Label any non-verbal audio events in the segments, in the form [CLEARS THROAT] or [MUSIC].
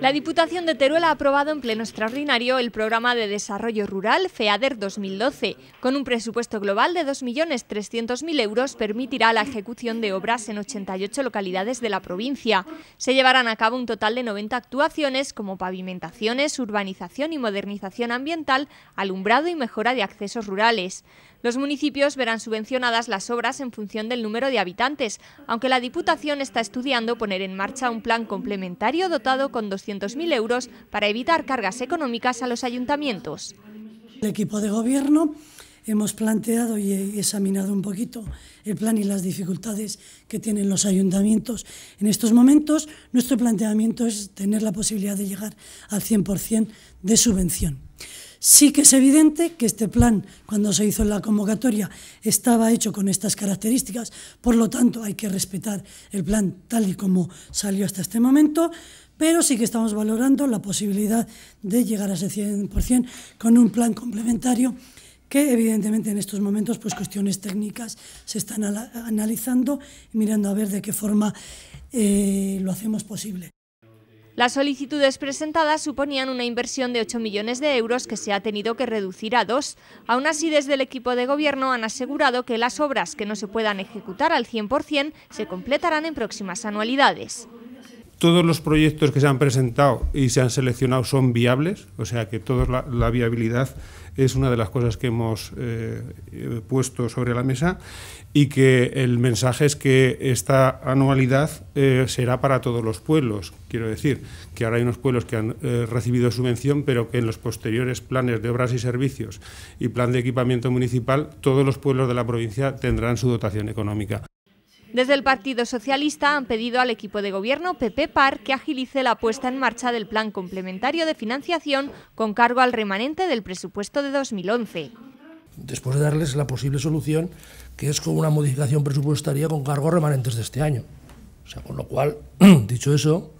La Diputación de Teruel ha aprobado en pleno extraordinario el Programa de Desarrollo Rural FEADER 2012. Con un presupuesto global de 2.300.000 euros permitirá la ejecución de obras en 88 localidades de la provincia. Se llevarán a cabo un total de 90 actuaciones como pavimentaciones, urbanización y modernización ambiental, alumbrado y mejora de accesos rurales. Los municipios verán subvencionadas las obras en función del número de habitantes, aunque la Diputación está estudiando poner en marcha un plan complementario dotado con 200.000 euros para evitar cargas económicas a los ayuntamientos. El equipo de gobierno hemos planteado y examinado un poquito el plan y las dificultades que tienen los ayuntamientos. En estos momentos, nuestro planteamiento es tener la posibilidad de llegar al 100% de subvención. Sí que es evidente que este plan, cuando se hizo en la convocatoria, estaba hecho con estas características, por lo tanto hay que respetar el plan tal y como salió hasta este momento, pero sí que estamos valorando la posibilidad de llegar a ese 100% con un plan complementario que evidentemente en estos momentos pues cuestiones técnicas se están analizando y mirando a ver de qué forma eh, lo hacemos posible. Las solicitudes presentadas suponían una inversión de 8 millones de euros que se ha tenido que reducir a 2. Aún así, desde el equipo de gobierno han asegurado que las obras que no se puedan ejecutar al 100% se completarán en próximas anualidades todos los proyectos que se han presentado y se han seleccionado son viables, o sea que toda la, viabilidad es una de las cosas que hemos eh, puesto sobre la mesa y que el mensaje es que esta anualidad eh, será para todos los pueblos. Quiero decir que ahora hay unos pueblos que han eh, recibido subvención, pero que en los posteriores planes de obras y servicios y plan de equipamiento municipal, todos los pueblos de la provincia tendrán su dotación económica. Desde el Partido Socialista han pedido al equipo de gobierno PP Par que agilice la puesta en marcha del plan complementario de financiación con cargo al remanente del presupuesto de 2011. Después de darles la posible solución, que es con una modificación presupuestaria con cargo remanentes de este año. O sea, con lo cual, [CLEARS THROAT] dicho eso,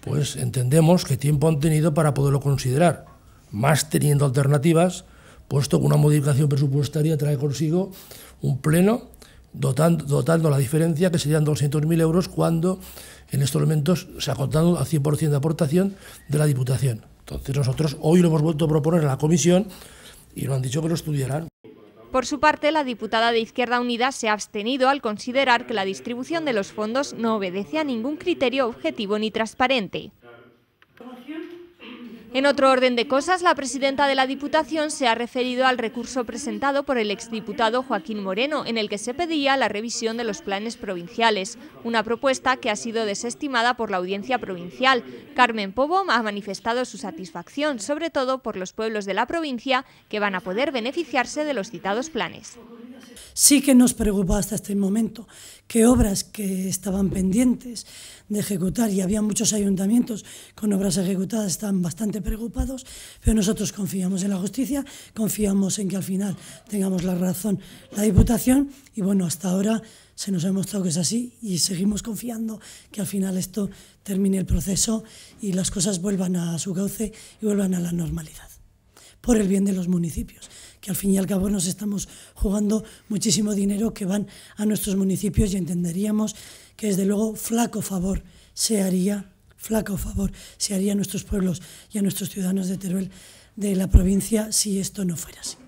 pues entendemos que tiempo han tenido para poderlo considerar, más teniendo alternativas, puesto que una modificación presupuestaria trae consigo un pleno dotando, la diferencia, que serían 200.000 euros, cuando en estos momentos se ha contado al 100% de aportación de la Diputación. Entonces nosotros hoy lo hemos vuelto a proponer a la comisión y lo han dicho que lo estudiarán. Por su parte, la diputada de Izquierda Unida se ha abstenido al considerar que la distribución de los fondos no obedece a ningún criterio objetivo ni transparente. En otro orden de cosas, la presidenta de la Diputación se ha referido al recurso presentado por el exdiputado Joaquín Moreno, en el que se pedía la revisión de los planes provinciales, una propuesta que ha sido desestimada por la audiencia provincial. Carmen Pobom ha manifestado su satisfacción, sobre todo por los pueblos de la provincia que van a poder beneficiarse de los citados planes. Sí que nos preocupaba hasta este momento que obras que estaban pendientes de ejecutar, y había muchos ayuntamientos con obras ejecutadas, estaban bastante preocupados, pero nosotros confiamos en la justicia, confiamos en que al final tengamos la razón la Diputación, y bueno, hasta ahora se nos ha mostrado que es así y seguimos confiando que al final esto termine el proceso y las cosas vuelvan a su cauce y vuelvan a la normalidad por el bien de los municipios, que al fin y al cabo nos estamos jugando muchísimo dinero que van a nuestros municipios y entenderíamos que desde luego flaco favor se haría, flaco favor se haría a nuestros pueblos y a nuestros ciudadanos de Teruel de la provincia si esto no fuera así.